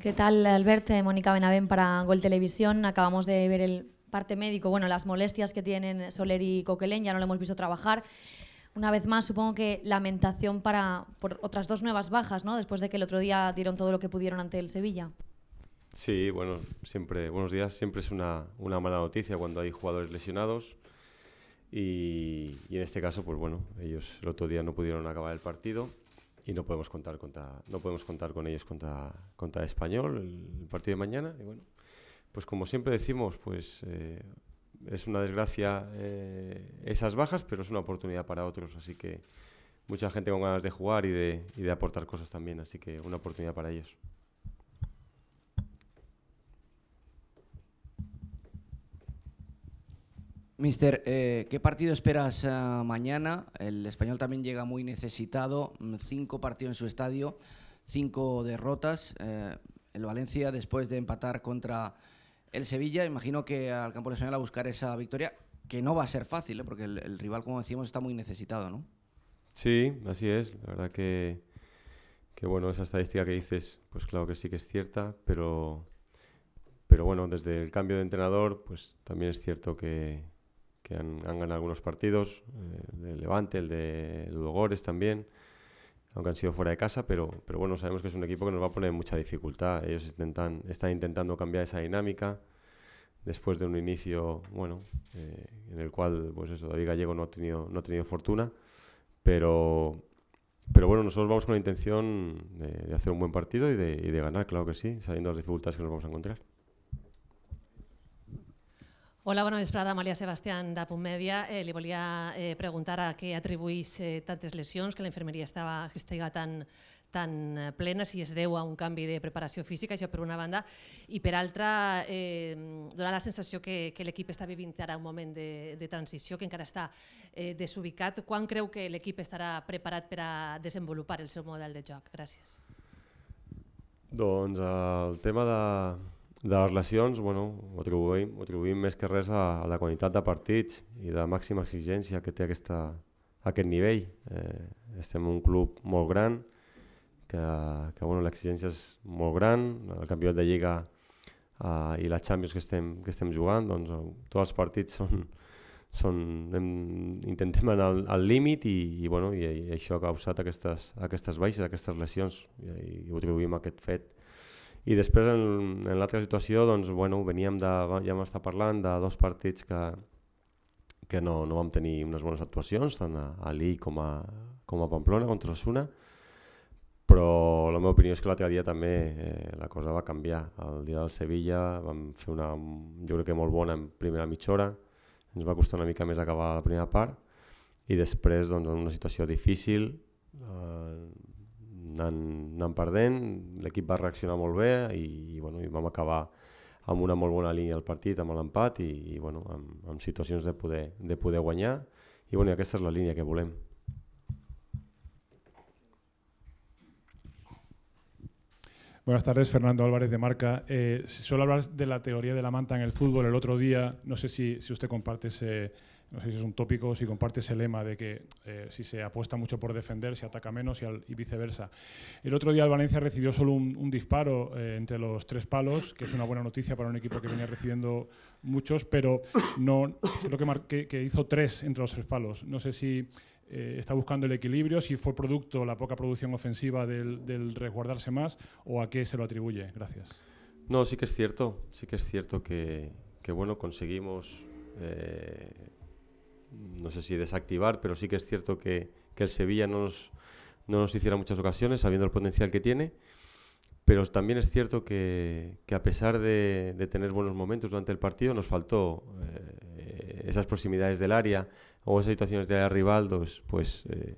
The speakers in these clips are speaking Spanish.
¿Qué tal, Albert? Eh, Mónica Benavén para Gol Televisión. Acabamos de ver el parte médico, bueno, las molestias que tienen Soler y Coquelén, ya no lo hemos visto trabajar. Una vez más, supongo que lamentación para, por otras dos nuevas bajas, ¿no? Después de que el otro día dieron todo lo que pudieron ante el Sevilla. Sí, bueno, siempre, buenos días, siempre es una, mala noticia cuando hay jugadores lesionados. y en este caso, pues bueno, ellos el otro día no pudieron acabar el partido y no podemos contar contra, no podemos contar con ellos contra, contra Español el, partido de mañana. Y bueno, pues como siempre decimos, pues eh, es una desgracia eh, esas bajas, pero es una oportunidad para otros. Así que mucha gente con ganas de jugar y de, y de aportar cosas también. Así que una oportunidad para ellos. Mister, eh, ¿qué partido esperas eh, mañana? El español también llega muy necesitado, mm, cinco partidos en su estadio, cinco derrotas. Eh, el Valencia, después de empatar contra el Sevilla, imagino que al campo del español a buscar esa victoria, que no va a ser fácil, porque el, rival, como decíamos, está muy necesitado, ¿no? Sí, así es. La verdad que, que, bueno, esa estadística que dices, pues claro que sí que es cierta, pero, pero bueno, desde el cambio de entrenador, pues también es cierto que que han, ganado algunos partidos, eh, el de Levante, el de Lugores también, aunque han sido fuera de casa, pero, pero bueno, sabemos que es un equipo que nos va a poner mucha dificultad. Ellos intentan, están intentando cambiar esa dinámica después de un inicio, bueno, eh, en el cual, pues eso, David Gallego no ha tenido, no ha tenido fortuna, pero, pero bueno, nosotros vamos con la intención de, hacer un buen partido y de, y de ganar, claro que sí, sabiendo las dificultades que nos vamos a encontrar. Hola, bona vesprada, Amàlia Sebastián de Punt Mèdia. Eh, li volia eh, preguntar a què atribuïs eh, tantes lesions, que la infermeria estava, que tan, tan eh, plena, si es deu a un canvi de preparació física, això per una banda, i per altra, eh, donar la sensació que, que l'equip està vivint ara un moment de, de transició, que encara està eh, desubicat. Quan creu que l'equip estarà preparat per a desenvolupar el seu model de joc? Gràcies. Doncs eh, el tema de, de les lesions, bueno, ho, atribuïm, ho atribuïm més que res a, a la quantitat de partits i de màxima exigència que té aquesta, aquest nivell. Eh, estem un club molt gran, que, que bueno, l'exigència és molt gran, el campionat de Lliga eh, i la Champions que estem, que estem jugant, doncs tots els partits són, són, hem, intentem anar al, al límit i, i, bueno, i, i això ha causat aquestes, aquestes baixes, aquestes lesions i, i ho atribuïm a aquest fet i després, en, en l'altra situació, doncs, bueno, veníem de, ja vam estar parlant de dos partits que, que no, no vam tenir unes bones actuacions, tant a, a Lille com a, com a Pamplona contra Osuna, però la meva opinió és que l'altre dia també eh, la cosa va canviar. El dia del Sevilla vam fer una, jo crec que molt bona en primera mitja hora, ens va costar una mica més acabar la primera part, i després doncs, en una situació difícil, eh, anant perdent, l'equip va reaccionar molt bé i, i, bueno, i vam acabar amb una molt bona línia del partit, amb l'empat i, i bueno, amb, amb situacions de poder, de poder guanyar i, bueno, i aquesta és la línia que volem. Buenas tardes, Fernando Álvarez de Marca. Eh, si solo hablar de la teoría de la manta en el fútbol el otro día. No sé si, si usted comparte ese, no sé si es un tópico, si compartes el lema de que eh, si se apuesta mucho por defender, se ataca menos y, viceversa. El otro día el Valencia recibió solo un, disparo eh, entre los tres palos, que es una buena noticia para un equipo que venía recibiendo muchos, pero no creo que, que hizo tres entre los tres palos. No sé si eh, está buscando el equilibrio, si fue producto la poca producción ofensiva del, resguardarse más o a qué se lo atribuye. Gracias. No, sí que es cierto, sí que es cierto que, que bueno, conseguimos no sé si desactivar, pero sí que es cierto que, el Sevilla no nos, hiciera muchas ocasiones, sabiendo el potencial que tiene. Pero también es cierto que, a pesar de, tener buenos momentos durante el partido, nos faltó eh, esas proximidades del área o esas situaciones de área rival, pues, pues eh,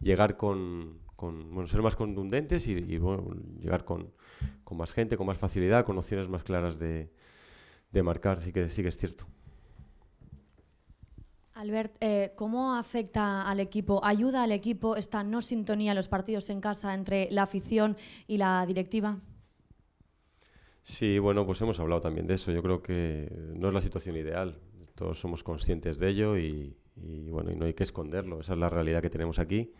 llegar con, con bueno, ser más contundentes y, llegar con, más gente, con más facilidad, con opciones más claras de, marcar, sí que, sí que es cierto. Albert, eh, ¿cómo afecta al equipo, ayuda al equipo esta no sintonía en los partidos en casa entre la afición y la directiva? Sí, bueno, pues hemos hablado también de eso. Yo creo que no es la situación ideal. Todos somos conscientes de ello y, bueno, y no hay que esconderlo. Esa es la realidad que tenemos aquí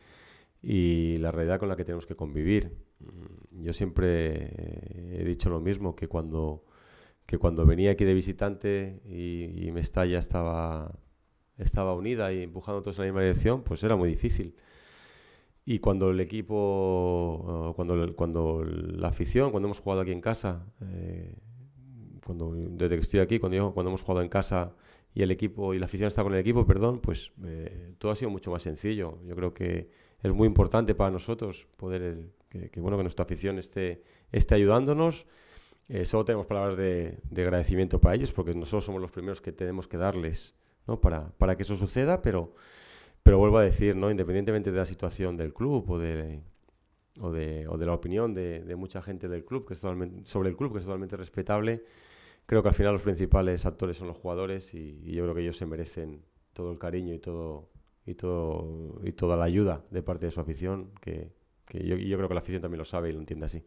y la realidad con la que tenemos que convivir. Mm, yo siempre eh, he dicho lo mismo que cuando cuando venía aquí de visitante y, y Mestalla estaba estaba unida y empujando todos en la misma dirección, pues era muy difícil. Y cuando el equipo, eh, cuando, la afición, cuando hemos jugado aquí en casa, eh, cuando, desde que estoy aquí, cuando, cuando hemos jugado en casa y el equipo y la afición está con el equipo, perdón, pues eh, todo ha sido mucho más sencillo. Yo creo que es muy importante para nosotros poder que, bueno que nuestra afición esté, esté ayudándonos. solo tenemos palabras de, de agradecimiento para ellos porque nosotros somos los primeros que tenemos que darles ¿no? Para, que eso suceda, pero, pero vuelvo a decir, ¿no? Independientemente de la situación del club o de, la opinión de, mucha gente del club, que es sobre el club, que es totalmente respetable, creo que al final los principales actores son los jugadores y, yo creo que ellos se merecen todo el cariño y todo y todo y toda la ayuda de parte de su afición que, yo creo que la afición también lo sabe y lo entiende así.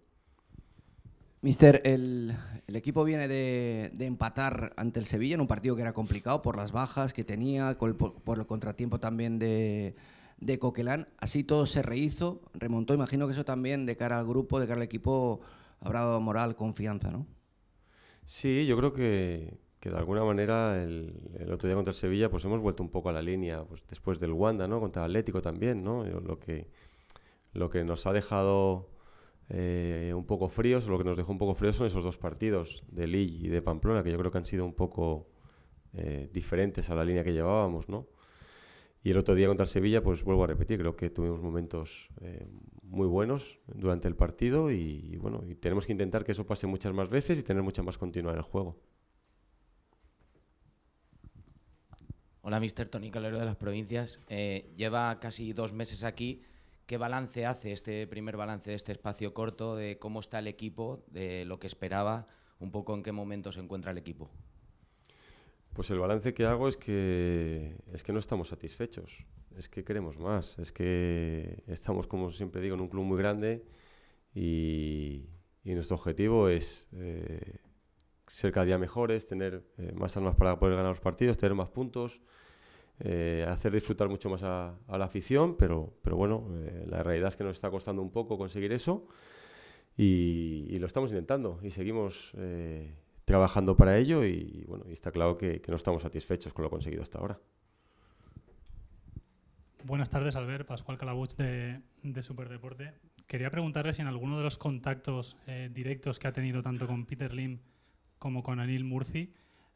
Mister, el, equipo viene de, empatar ante el Sevilla en un partido que era complicado por las bajas que tenía, por, el contratiempo también de, Coquelán. Así todo se rehizo, remontó. Imagino que eso también de cara al grupo, de cara al equipo, habrá dado moral, confianza, ¿no? Sí, yo creo que, de alguna manera el, otro día contra el Sevilla pues hemos vuelto un poco a la línea pues, después del Wanda, ¿no? Contra el Atlético también, ¿no? lo, que, lo que nos ha dejado eh, un poco fríos, lo que nos dejó un poco fríos son esos dos partidos de Lille y de Pamplona, que yo creo que han sido un poco eh, diferentes a la línea que llevábamos, Y el otro día contra Sevilla, pues vuelvo a repetir, creo que tuvimos momentos eh, muy buenos durante el partido y, bueno, y tenemos que intentar que eso pase muchas más veces y tener mucha más continuidad en el juego. Hola, Mr. Tony Calero de las Provincias. lleva casi dos meses aquí. ¿Qué balance hace este primer balance de este espacio corto de cómo está el equipo, de lo que esperaba, un poco en qué momento se encuentra el equipo? Pues el balance que hago es que, es que no estamos satisfechos, es que queremos más, es que estamos, como siempre digo, en un club muy grande y, nuestro objetivo es eh, ser cada día mejores, tener eh, más armas para poder ganar los partidos, tener más puntos. Eh, hacer disfrutar mucho más a, la afición, pero, pero bueno, eh, la realidad es que nos está costando un poco conseguir eso y, lo estamos intentando y seguimos eh, trabajando para ello y, bueno, y está claro que, no estamos satisfechos con lo conseguido hasta ahora. Buenas tardes, Albert, Pascual Calabuch de, de Superdeporte. Quería preguntarle si en alguno de los contactos directos que ha tenido tanto con Peter Lim como con Anil Murci,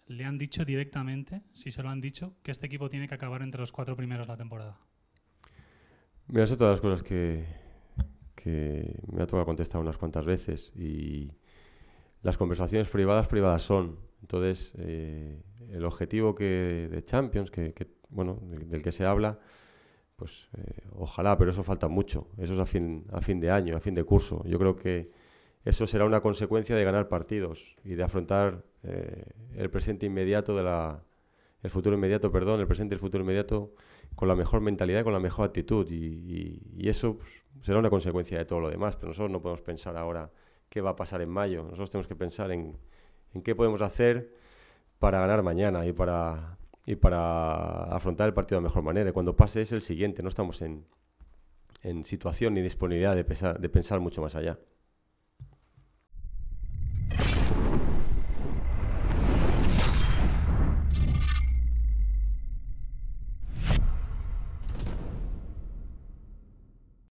le han dicho directamente, si se lo han dicho, que este equipo tiene que acabar entre los cuatro primeros la temporada? Mira, eso todas las cosas que, me ha tocado contestar unas cuantas veces y las conversaciones privadas, privadas son. Entonces, eh, el objetivo que de Champions, que, bueno, del, que se habla, pues eh, ojalá, pero eso falta mucho. Eso es a fin, a fin de año, a fin de curso. Yo creo que eso será una consecuencia de ganar partidos y de afrontar eh, el presente inmediato de la el futuro inmediato, perdón, el presente y el futuro inmediato con la mejor mentalidad y con la mejor actitud. Y, eso pues, será una consecuencia de todo lo demás, pero nosotros no podemos pensar ahora qué va a pasar en mayo. Nosotros tenemos que pensar en, qué podemos hacer para ganar mañana y para, y para afrontar el partido de la mejor manera. Y cuando pase es el siguiente, no estamos en, situación ni disponibilidad de pensar mucho más allá.